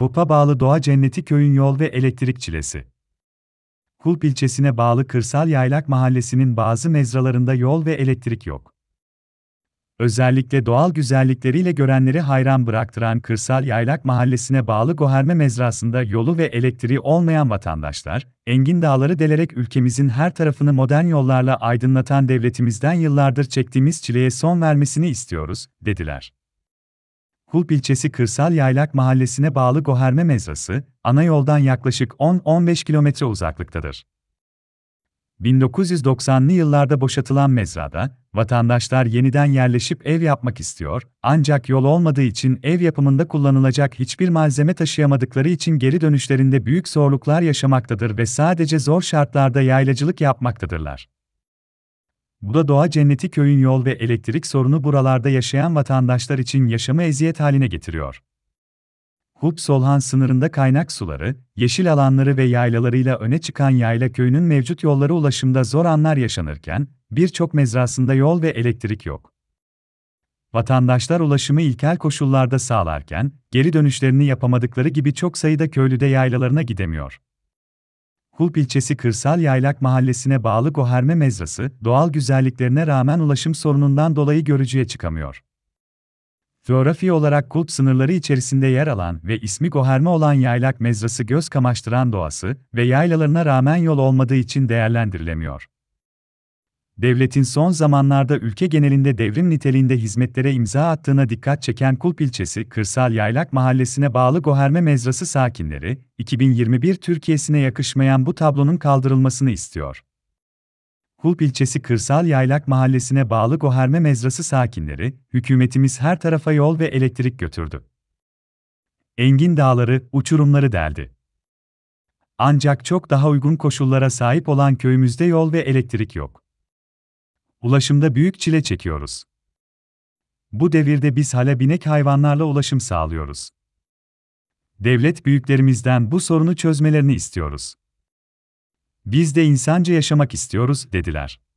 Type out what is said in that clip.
Kopa bağlı Doğa Cenneti Köyün Yol ve Elektrik Çilesi. Kulp ilçesine bağlı Kırsal Yaylak Mahallesi'nin bazı mezralarında yol ve elektrik yok. Özellikle doğal güzellikleriyle görenleri hayran bıraktıran Kırsal Yaylak Mahallesi'ne bağlı Goherme mezrasında yolu ve elektriği olmayan vatandaşlar, engin dağları delerek ülkemizin her tarafını modern yollarla aydınlatan devletimizden yıllardır çektiğimiz çileye son vermesini istiyoruz, dediler. Hulp ilçesi Kırsal Yaylak mahallesine bağlı Goherme mezrası, ana yoldan yaklaşık 10-15 kilometre uzaklıktadır. 1990'lı yıllarda boşatılan mezrada, vatandaşlar yeniden yerleşip ev yapmak istiyor, ancak yol olmadığı için ev yapımında kullanılacak hiçbir malzeme taşıyamadıkları için geri dönüşlerinde büyük zorluklar yaşamaktadır ve sadece zor şartlarda yaylacılık yapmaktadırlar. Bu da doğa cenneti köyün yol ve elektrik sorunu buralarda yaşayan vatandaşlar için yaşamı eziyet haline getiriyor. Hub-Solhan sınırında kaynak suları, yeşil alanları ve yaylalarıyla öne çıkan yayla köyünün mevcut yolları ulaşımda zor anlar yaşanırken, birçok mezrasında yol ve elektrik yok. Vatandaşlar ulaşımı ilkel koşullarda sağlarken, geri dönüşlerini yapamadıkları gibi çok sayıda köylü de yaylalarına gidemiyor. Hulp ilçesi Kırsal Yaylak mahallesine bağlı Goherme mezrası, doğal güzelliklerine rağmen ulaşım sorunundan dolayı görücüye çıkamıyor. Coğrafi olarak kulp sınırları içerisinde yer alan ve ismi Goherme olan yaylak mezrası göz kamaştıran doğası ve yaylalarına rağmen yol olmadığı için değerlendirilemiyor devletin son zamanlarda ülke genelinde devrim niteliğinde hizmetlere imza attığına dikkat çeken Kulp ilçesi Kırsal Yaylak Mahallesi'ne bağlı Goherme Mezrası sakinleri, 2021 Türkiye'sine yakışmayan bu tablonun kaldırılmasını istiyor. Kulp ilçesi Kırsal Yaylak Mahallesi'ne bağlı Goherme Mezrası sakinleri, hükümetimiz her tarafa yol ve elektrik götürdü. Engin dağları, uçurumları deldi. Ancak çok daha uygun koşullara sahip olan köyümüzde yol ve elektrik yok. Ulaşımda büyük çile çekiyoruz. Bu devirde biz hala binek hayvanlarla ulaşım sağlıyoruz. Devlet büyüklerimizden bu sorunu çözmelerini istiyoruz. Biz de insanca yaşamak istiyoruz, dediler.